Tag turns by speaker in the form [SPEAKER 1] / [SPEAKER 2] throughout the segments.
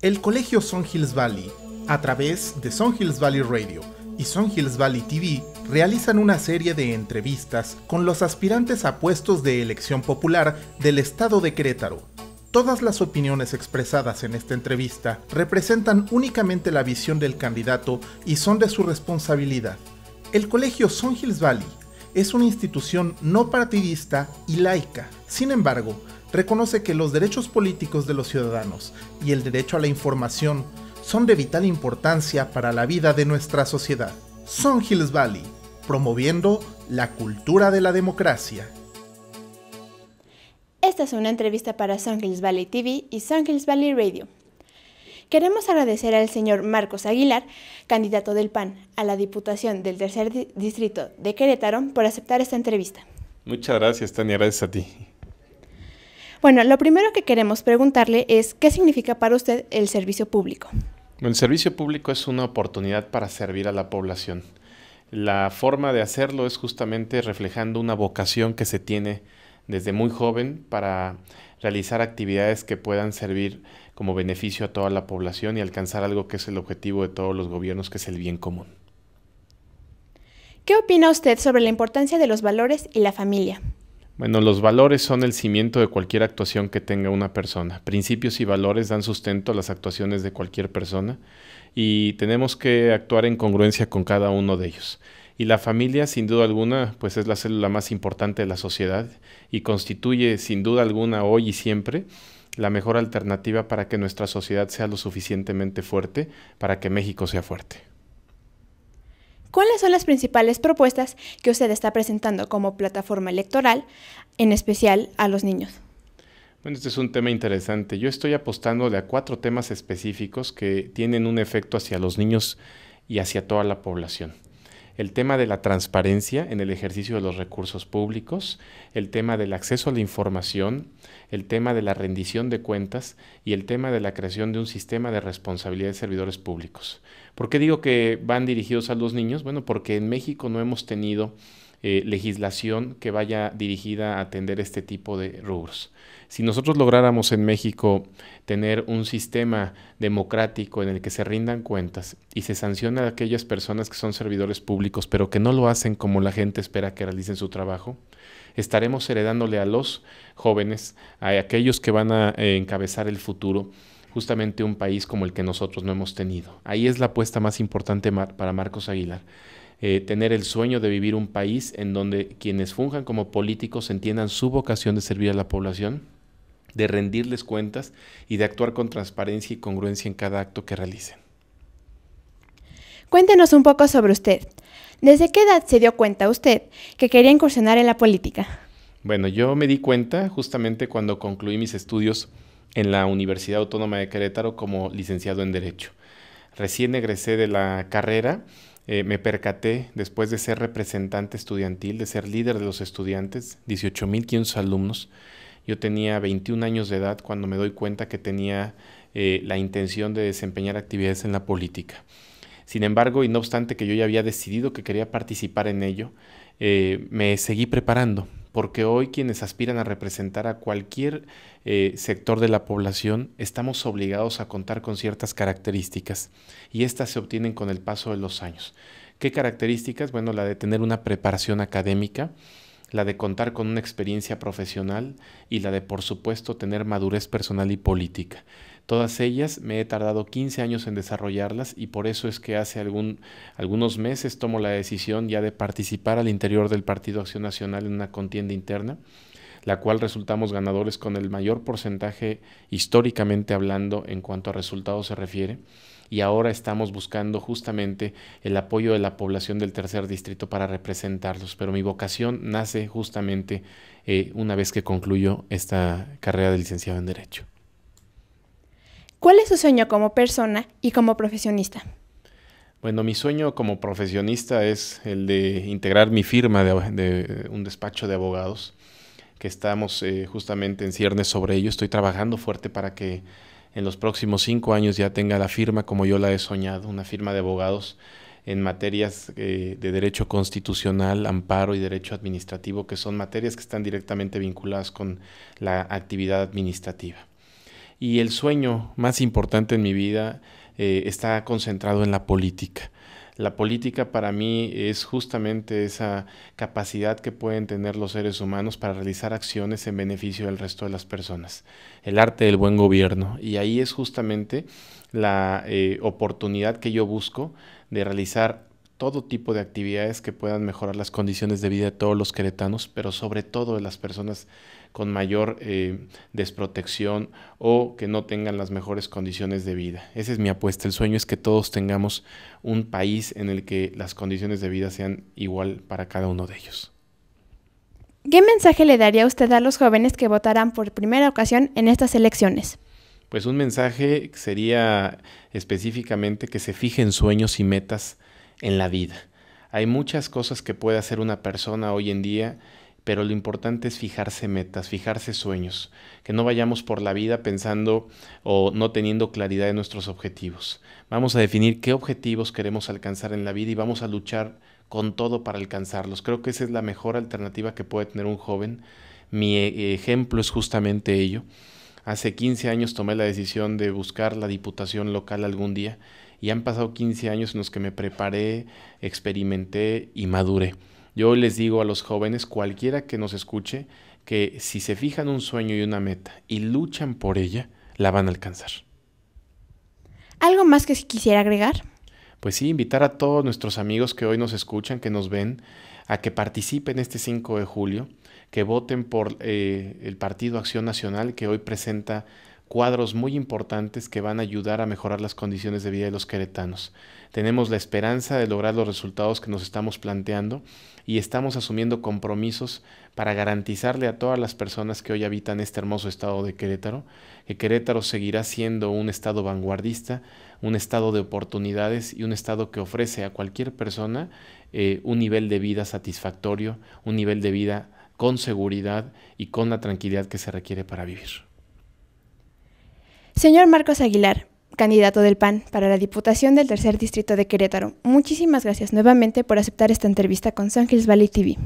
[SPEAKER 1] El colegio Son Hills Valley, a través de Son Hills Valley Radio y Son Hills Valley TV, realizan una serie de entrevistas con los aspirantes a puestos de elección popular del estado de Querétaro. Todas las opiniones expresadas en esta entrevista representan únicamente la visión del candidato y son de su responsabilidad. El colegio Son Hills Valley es una institución no partidista y laica. Sin embargo, reconoce que los derechos políticos de los ciudadanos y el derecho a la información son de vital importancia para la vida de nuestra sociedad. Son Hills Valley, promoviendo la cultura de la democracia.
[SPEAKER 2] Esta es una entrevista para Son Hills Valley TV y Son Hills Valley Radio. Queremos agradecer al señor Marcos Aguilar, candidato del PAN a la Diputación del Tercer Distrito de Querétaro, por aceptar esta entrevista.
[SPEAKER 1] Muchas gracias, Tania. Gracias a ti.
[SPEAKER 2] Bueno, lo primero que queremos preguntarle es, ¿qué significa para usted el servicio público?
[SPEAKER 1] El servicio público es una oportunidad para servir a la población. La forma de hacerlo es justamente reflejando una vocación que se tiene desde muy joven para realizar actividades que puedan servir como beneficio a toda la población y alcanzar algo que es el objetivo de todos los gobiernos, que es el bien común.
[SPEAKER 2] ¿Qué opina usted sobre la importancia de los valores y la familia?
[SPEAKER 1] Bueno, los valores son el cimiento de cualquier actuación que tenga una persona. Principios y valores dan sustento a las actuaciones de cualquier persona y tenemos que actuar en congruencia con cada uno de ellos. Y la familia, sin duda alguna, pues es la célula más importante de la sociedad y constituye, sin duda alguna, hoy y siempre, la mejor alternativa para que nuestra sociedad sea lo suficientemente fuerte, para que México sea fuerte.
[SPEAKER 2] ¿Cuáles son las principales propuestas que usted está presentando como plataforma electoral, en especial a los niños?
[SPEAKER 1] Bueno, este es un tema interesante. Yo estoy apostando a cuatro temas específicos que tienen un efecto hacia los niños y hacia toda la población el tema de la transparencia en el ejercicio de los recursos públicos, el tema del acceso a la información, el tema de la rendición de cuentas y el tema de la creación de un sistema de responsabilidad de servidores públicos. ¿Por qué digo que van dirigidos a los niños? Bueno, porque en México no hemos tenido eh, legislación que vaya dirigida a atender este tipo de rubros. Si nosotros lográramos en México tener un sistema democrático en el que se rindan cuentas y se sanciona a aquellas personas que son servidores públicos pero que no lo hacen como la gente espera que realicen su trabajo, estaremos heredándole a los jóvenes, a aquellos que van a eh, encabezar el futuro, justamente un país como el que nosotros no hemos tenido. Ahí es la apuesta más importante para Marcos Aguilar eh, tener el sueño de vivir un país en donde quienes funjan como políticos entiendan su vocación de servir a la población, de rendirles cuentas y de actuar con transparencia y congruencia en cada acto que realicen.
[SPEAKER 2] Cuéntenos un poco sobre usted. ¿Desde qué edad se dio cuenta usted que quería incursionar en la política?
[SPEAKER 1] Bueno, yo me di cuenta justamente cuando concluí mis estudios en la Universidad Autónoma de Querétaro como licenciado en Derecho. Recién egresé de la carrera eh, me percaté, después de ser representante estudiantil, de ser líder de los estudiantes, 18.500 alumnos, yo tenía 21 años de edad cuando me doy cuenta que tenía eh, la intención de desempeñar actividades en la política. Sin embargo, y no obstante que yo ya había decidido que quería participar en ello, eh, me seguí preparando, porque hoy quienes aspiran a representar a cualquier eh, sector de la población estamos obligados a contar con ciertas características y estas se obtienen con el paso de los años. ¿Qué características? Bueno, la de tener una preparación académica, la de contar con una experiencia profesional y la de, por supuesto, tener madurez personal y política. Todas ellas me he tardado 15 años en desarrollarlas y por eso es que hace algún, algunos meses tomo la decisión ya de participar al interior del Partido Acción Nacional en una contienda interna, la cual resultamos ganadores con el mayor porcentaje históricamente hablando en cuanto a resultados se refiere y ahora estamos buscando justamente el apoyo de la población del tercer distrito para representarlos. Pero mi vocación nace justamente eh, una vez que concluyo esta carrera de licenciado en Derecho.
[SPEAKER 2] ¿Cuál es su sueño como persona y como profesionista?
[SPEAKER 1] Bueno, mi sueño como profesionista es el de integrar mi firma de, un despacho de abogados, que estamos eh, justamente en ciernes sobre ello. Estoy trabajando fuerte para que en los próximos cinco años ya tenga la firma como yo la he soñado, una firma de abogados en materias eh, de derecho constitucional, amparo y derecho administrativo, que son materias que están directamente vinculadas con la actividad administrativa y el sueño más importante en mi vida eh, está concentrado en la política. La política para mí es justamente esa capacidad que pueden tener los seres humanos para realizar acciones en beneficio del resto de las personas. El arte del buen gobierno. Y ahí es justamente la eh, oportunidad que yo busco de realizar todo tipo de actividades que puedan mejorar las condiciones de vida de todos los queretanos, pero sobre todo de las personas con mayor eh, desprotección o que no tengan las mejores condiciones de vida. Esa es mi apuesta. El sueño es que todos tengamos un país en el que las condiciones de vida sean igual para cada uno de ellos.
[SPEAKER 2] ¿Qué mensaje le daría usted a los jóvenes que votarán por primera ocasión en estas elecciones?
[SPEAKER 1] Pues un mensaje sería específicamente que se fijen sueños y metas en la vida. Hay muchas cosas que puede hacer una persona hoy en día, pero lo importante es fijarse metas, fijarse sueños, que no vayamos por la vida pensando o no teniendo claridad de nuestros objetivos. Vamos a definir qué objetivos queremos alcanzar en la vida y vamos a luchar con todo para alcanzarlos. Creo que esa es la mejor alternativa que puede tener un joven. Mi eh, ejemplo es justamente ello. Hace 15 años tomé la decisión de buscar la diputación local algún día y han pasado 15 años en los que me preparé, experimenté y maduré. Yo les digo a los jóvenes, cualquiera que nos escuche, que si se fijan un sueño y una meta y luchan por ella, la van a alcanzar.
[SPEAKER 2] ¿Algo más que quisiera agregar?
[SPEAKER 1] Pues sí, invitar a todos nuestros amigos que hoy nos escuchan, que nos ven, a que participen este 5 de julio, que voten por eh, el Partido Acción Nacional que hoy presenta cuadros muy importantes que van a ayudar a mejorar las condiciones de vida de los queretanos. Tenemos la esperanza de lograr los resultados que nos estamos planteando y estamos asumiendo compromisos para garantizarle a todas las personas que hoy habitan este hermoso estado de Querétaro que Querétaro seguirá siendo un estado vanguardista, un estado de oportunidades y un estado que ofrece a cualquier persona eh, un nivel de vida satisfactorio, un nivel de vida con seguridad y con la tranquilidad que se requiere para vivir.
[SPEAKER 2] Señor Marcos Aguilar, candidato del PAN para la Diputación del Tercer Distrito de Querétaro, muchísimas gracias nuevamente por aceptar esta entrevista con Hills Valley TV.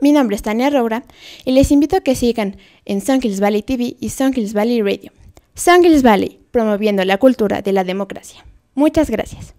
[SPEAKER 2] Mi nombre es Tania Roura y les invito a que sigan en Hills Valley TV y Hills Valley Radio. Hills Valley, promoviendo la cultura de la democracia. Muchas gracias.